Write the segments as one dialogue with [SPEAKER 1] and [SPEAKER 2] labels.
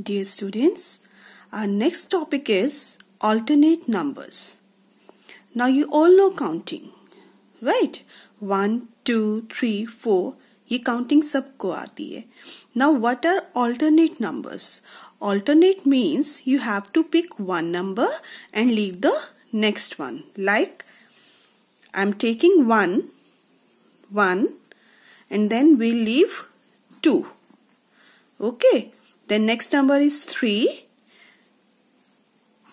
[SPEAKER 1] Dear students, our next topic is alternate numbers. Now you all know counting, right? 1, 2, 3, 4. ये counting सबको Now what are alternate numbers? Alternate means you have to pick one number and leave the next one. Like I'm taking 1, 1 and then we leave 2. Okay. Then next number is 3.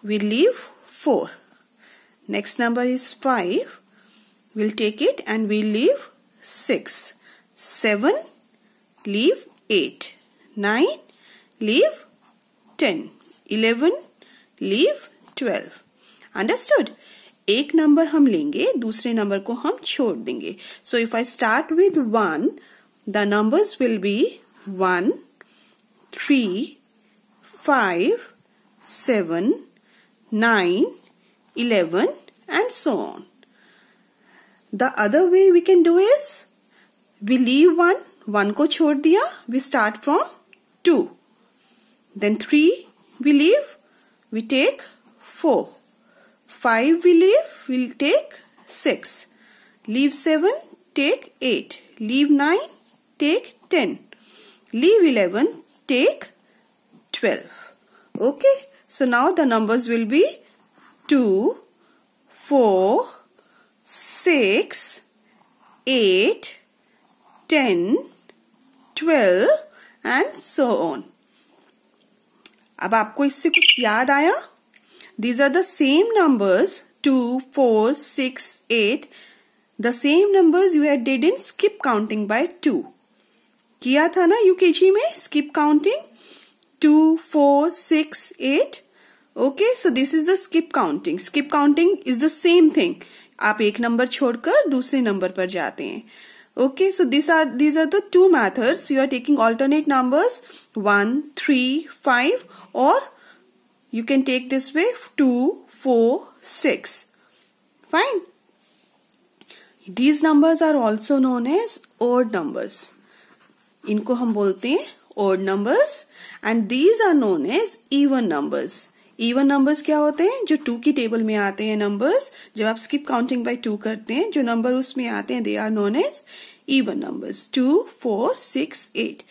[SPEAKER 1] We leave 4. Next number is 5. We'll take it and we leave 6. 7, leave 8. 9, leave 10. 11, leave 12. understood एक नंबर हम लेंगे दूसरे नंबर को हम छोड़ देंगे so if I start with one, the numbers will be one. 3, 5, 7, 9, 11 and so on. The other way we can do is we leave 1, 1 ko chhod diya, we start from 2. Then 3 we leave, we take 4. 5 we leave, we take 6. Leave 7, take 8. Leave 9, take 10. Leave 11, take 12. Okay. So now the numbers will be 2, 4, 6, 8, 10, 12 and so on. अब आपको इससे कुछ याद आया These are the same numbers 2, 4, 6, 8. The same numbers you had did in skip counting by 2. किया था ना UKG में skip counting two four six eight okay so this is the skip counting skip counting is the same thing आप एक number छोड़कर दूसरे number पर जाते हैं okay so this are this are the two methods you are taking alternate numbers one three five और you can take this way two four six fine these numbers are also known as odd numbers इनको हम बोलते हैं odd numbers and these are known as even numbers even numbers क्या होते हैं जो to की टेबल में आते हैं नंबर्स जब आप स्किप काउंटिंग बाय टू करते हैं जो नंबर उसमें आते हैं they are known as even numbers two four six eight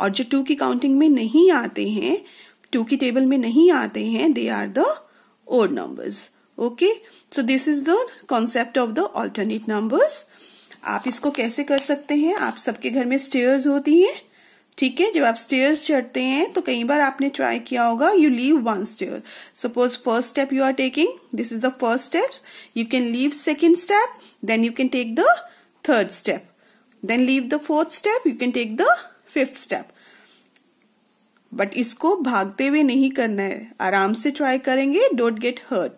[SPEAKER 1] और जो टू की काउंटिंग में नहीं आते हैं टू की टेबल में नहीं आते हैं they are the odd numbers okay so this is the concept of the alternate numbers आप इसको कैसे कर सकते हैं आप सबके घर में स्टेयर्स होती हैं ठीक है जब आप स्टेयर्स चढ़ते हैं तो कई बार आपने ट्राई किया होगा you leave one stair suppose first step you are taking this is the first step you can leave second step then you can take the third step then leave the fourth step you can take the fifth step but इसको भागते हुए नहीं करना है आराम से try करेंगे don't get hurt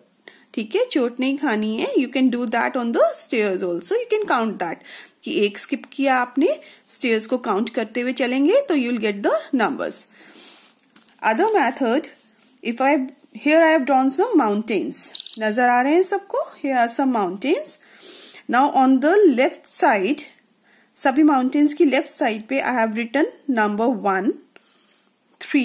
[SPEAKER 1] ठीक है चोट नहीं खानी है you can do that on the stairs also you can count that कि एक स्किप किया आपने स्टेयर्स को काउंट करते हुए चलेंगे तो you will get the numbers other method if I here I have drawn some mountains नजर आ रहे हैं सबको here are some mountains now on the left side सभी माउंटेन्स की लेफ्ट साइड पे I have written number one three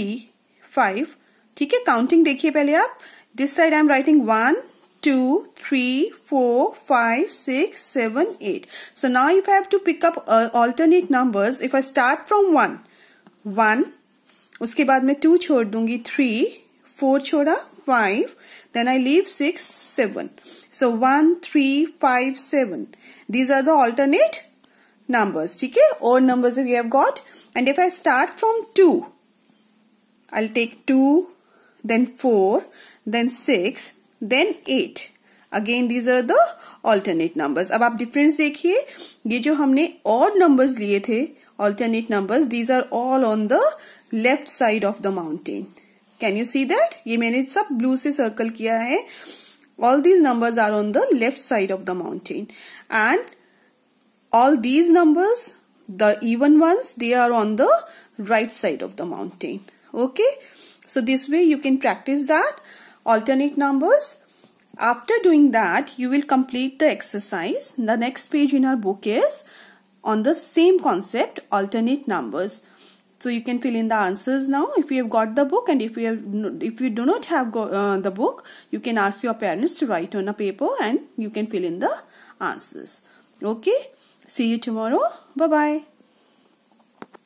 [SPEAKER 1] five ठीक है काउंटिंग देखिए पहले आप this side I am writing one 2, 3, 4, 5, 6, 7, 8. So now if I have to pick up uh, alternate numbers, if I start from 1, 1, उसके बाद मैं 2 छोड़ दूंगी 3, 4 छोड़ा 5, then I leave 6, 7. So 1, 3, 5, 7. These are the alternate numbers, okay? Odd numbers we have got. And if I start from 2, I'll take 2, then 4, then 6, then eight again these are the alternate numbers अब आप difference देखिए ये जो हमने और numbers लिए थे alternate number these are all on the left side of the mountain can you see that ये मैंने सब ब्लू से सर्कल किया है all these numbers are on the left side of the mountain and all these numbers the even ones they are on the right side of the mountain okay so this way you can practice that alternate numbers. After doing that, you will complete the exercise. The next page in our book is on the same concept, alternate numbers. So you can fill in the answers now if you have got the book and if you have, if you do not have go, uh, the book, you can ask your parents to write on a paper and you can fill in the answers. Okay, see you tomorrow. Bye-bye.